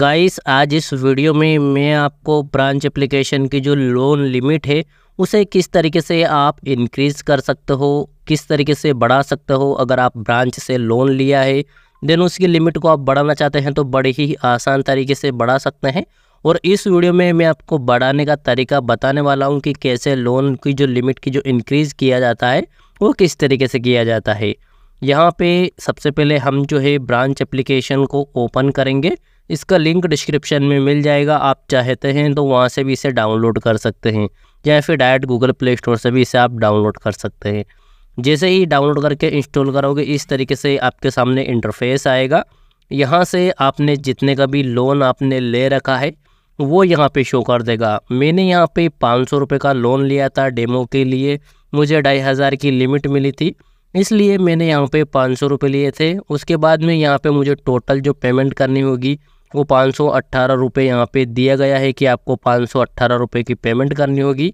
guys आज इस video में मैं आपको ब्रांच एप्लीकेशन की जो लोन लिमिट है उसे किस तरीके से आप इंक्रीज़ कर सकते हो किस तरीके से बढ़ा सकते हो अगर आप ब्रांच से लोन लिया है देन उसकी लिमिट को आप बढ़ाना चाहते हैं तो बड़े ही आसान तरीके से बढ़ा सकते हैं और इस वीडियो में मैं आपको बढ़ाने का तरीका बताने वाला हूँ कि कैसे लोन की जो लिमिट की जो इनक्रीज़ किया जाता है वो किस तरीके से किया जाता है यहाँ पे सबसे पहले हम जो है ब्रांच एप्लीकेशन को ओपन करेंगे इसका लिंक डिस्क्रिप्शन में मिल जाएगा आप चाहते हैं तो वहाँ से भी इसे डाउनलोड कर सकते हैं या फिर डायरेक्ट गूगल प्ले स्टोर से भी इसे आप डाउनलोड कर सकते हैं जैसे ही डाउनलोड करके इंस्टॉल करोगे इस तरीके से आपके सामने इंटरफेस आएगा यहाँ से आपने जितने का भी लोन आपने ले रखा है वो यहाँ पे शो कर देगा मैंने यहाँ पे पाँच सौ रुपये का लोन लिया था डेमो के लिए मुझे ढाई हज़ार की लिमिट मिली थी इसलिए मैंने यहाँ पे पाँच सौ रुपये लिए थे उसके बाद में यहाँ पे मुझे टोटल जो पेमेंट करनी होगी आपको पाँच सौ अट्ठारह रुपये यहाँ पर दिया गया है कि आपको पाँच सौ अट्ठारह रुपये की पेमेंट करनी होगी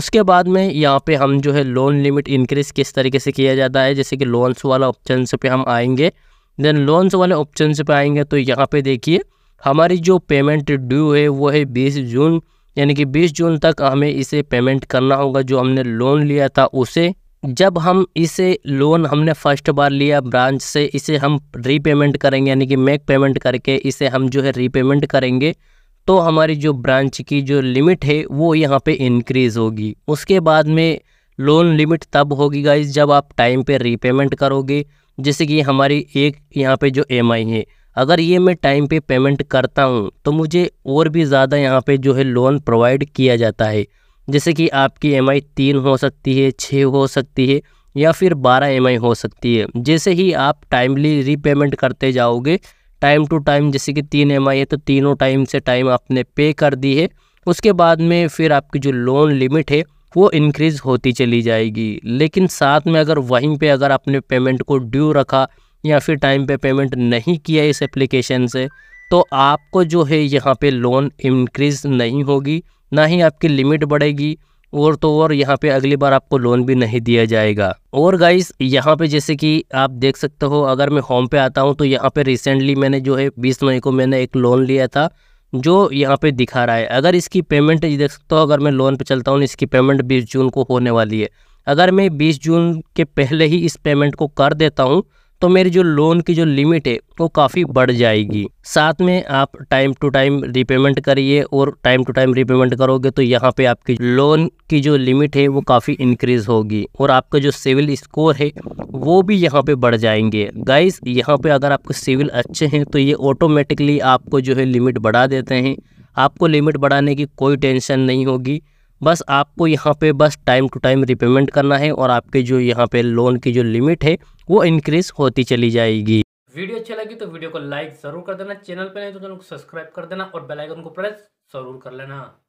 उसके बाद में यहाँ पे हम जो है लोन लिमिट इंक्रीज़ किस तरीके से किया जाता है जैसे कि लोन्स वाला ऑप्शन पे हम आएंगे देन लोन्स वाले ऑप्शन पे आएंगे तो यहाँ पे देखिए हमारी जो पेमेंट ड्यू है वो है बीस जून यानी कि बीस जून तक हमें इसे पेमेंट करना होगा जो हमने लोन लिया था उसे जब हम इसे लोन हमने फर्स्ट बार लिया ब्रांच से इसे हम रीपेमेंट करेंगे यानी कि मेक पेमेंट करके इसे हम जो है रीपेमेंट करेंगे तो हमारी जो ब्रांच की जो लिमिट है वो यहाँ पे इंक्रीज़ होगी उसके बाद में लोन लिमिट तब होगी गाइज जब आप टाइम पे रीपेमेंट करोगे जैसे कि हमारी एक यहाँ पे जो एम है अगर ये मैं टाइम पे पेमेंट करता हूँ तो मुझे और भी ज़्यादा यहाँ पे जो है लोन प्रोवाइड किया जाता है जैसे कि आपकी एम आई तीन हो सकती है छः हो सकती है या फिर बारह एम आई हो सकती है जैसे ही आप टाइमली रीपेमेंट करते जाओगे टाइम टू टाइम जैसे कि तीन एम आई है तो तीनों टाइम से टाइम आपने पे कर दी है उसके बाद में फिर आपकी जो लोन लिमिट है वो इंक्रीज़ होती चली जाएगी लेकिन साथ में अगर वहीं पे अगर आपने पेमेंट को ड्यू रखा या फिर टाइम पे पेमेंट नहीं किया इस एप्लीकेशन से तो आपको जो है यहाँ पे लोन इंक्रीज़ नहीं होगी ना ही आपकी लिमिट बढ़ेगी और तो और यहाँ पे अगली बार आपको लोन भी नहीं दिया जाएगा और गाइस यहाँ पे जैसे कि आप देख सकते हो अगर मैं होम पे आता हूँ तो यहाँ पे रिसेंटली मैंने जो है बीस मई को मैंने एक लोन लिया था जो यहाँ पे दिखा रहा है अगर इसकी पेमेंट देख सकते हो अगर मैं लोन पे चलता हूँ इसकी पेमेंट बीस जून को होने वाली है अगर मैं बीस जून के पहले ही इस पेमेंट को कर देता हूँ तो मेरी जो लोन की जो लिमिट है वो काफ़ी बढ़ जाएगी साथ में आप टाइम टू टाइम रिपेमेंट करिए और टाइम टू टाइम रिपेमेंट करोगे तो यहाँ पे आपकी लोन की जो लिमिट है वो काफ़ी इंक्रीज होगी और आपका जो सिविल स्कोर है वो भी यहाँ पे बढ़ जाएंगे गाइस यहाँ पे अगर आपके सिविल अच्छे हैं तो ये ऑटोमेटिकली आपको जो है लिमिट बढ़ा देते हैं आपको लिमिट बढ़ाने की कोई टेंशन नहीं होगी बस आपको यहाँ पे बस टाइम टू टाइम रिपेमेंट करना है और आपके जो यहाँ पे लोन की जो लिमिट है वो इंक्रीज होती चली जाएगी वीडियो अच्छी लगी तो वीडियो को लाइक जरूर कर देना चैनल पे नहीं तो चैनल को सब्सक्राइब कर देना और बेलाइकन को प्रेस जरूर कर लेना